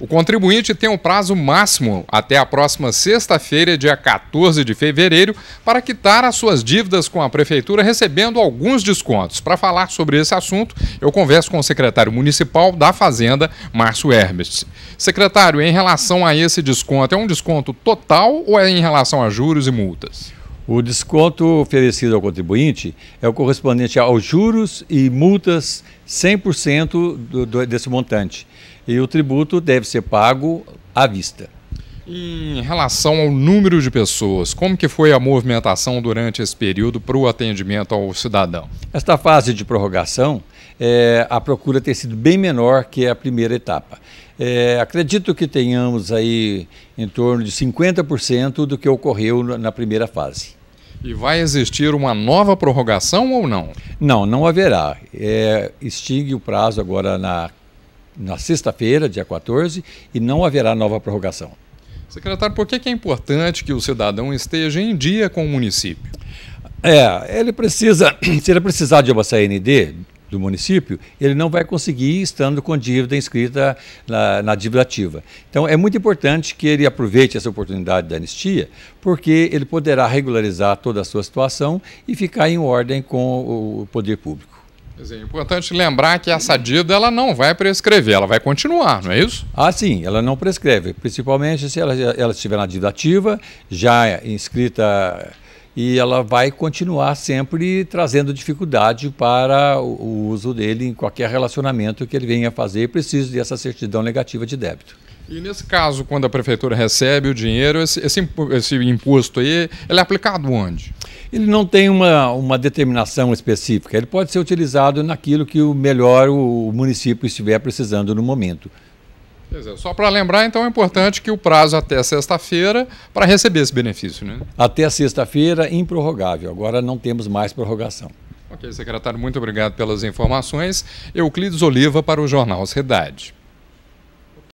O contribuinte tem um prazo máximo até a próxima sexta-feira, dia 14 de fevereiro, para quitar as suas dívidas com a Prefeitura, recebendo alguns descontos. Para falar sobre esse assunto, eu converso com o secretário municipal da Fazenda, Márcio Hermes. Secretário, em relação a esse desconto, é um desconto total ou é em relação a juros e multas? O desconto oferecido ao contribuinte é o correspondente aos juros e multas 100% do, do, desse montante e o tributo deve ser pago à vista. Em relação ao número de pessoas, como que foi a movimentação durante esse período para o atendimento ao cidadão? Esta fase de prorrogação, é, a procura ter sido bem menor que a primeira etapa. É, acredito que tenhamos aí em torno de 50% do que ocorreu na primeira fase. E vai existir uma nova prorrogação ou não? Não, não haverá. É, extingue o prazo agora na na sexta-feira, dia 14, e não haverá nova prorrogação. Secretário, por que é importante que o cidadão esteja em dia com o município? É, ele precisa, se ele precisar de uma CND do município, ele não vai conseguir estando com dívida inscrita na, na dívida ativa. Então, é muito importante que ele aproveite essa oportunidade da anistia, porque ele poderá regularizar toda a sua situação e ficar em ordem com o poder público é importante lembrar que essa dívida ela não vai prescrever, ela vai continuar, não é isso? Ah, sim, ela não prescreve, principalmente se ela, ela estiver na dívida ativa, já inscrita, e ela vai continuar sempre trazendo dificuldade para o uso dele em qualquer relacionamento que ele venha fazer e precise dessa certidão negativa de débito. E nesse caso, quando a prefeitura recebe o dinheiro, esse, esse, esse imposto aí, ele é aplicado onde? Ele não tem uma, uma determinação específica, ele pode ser utilizado naquilo que o melhor o município estiver precisando no momento. só para lembrar, então, é importante que o prazo até sexta-feira para receber esse benefício, né? Até sexta-feira, improrrogável. Agora não temos mais prorrogação. Ok, secretário, muito obrigado pelas informações. Euclides Oliva para o Jornal Cidade.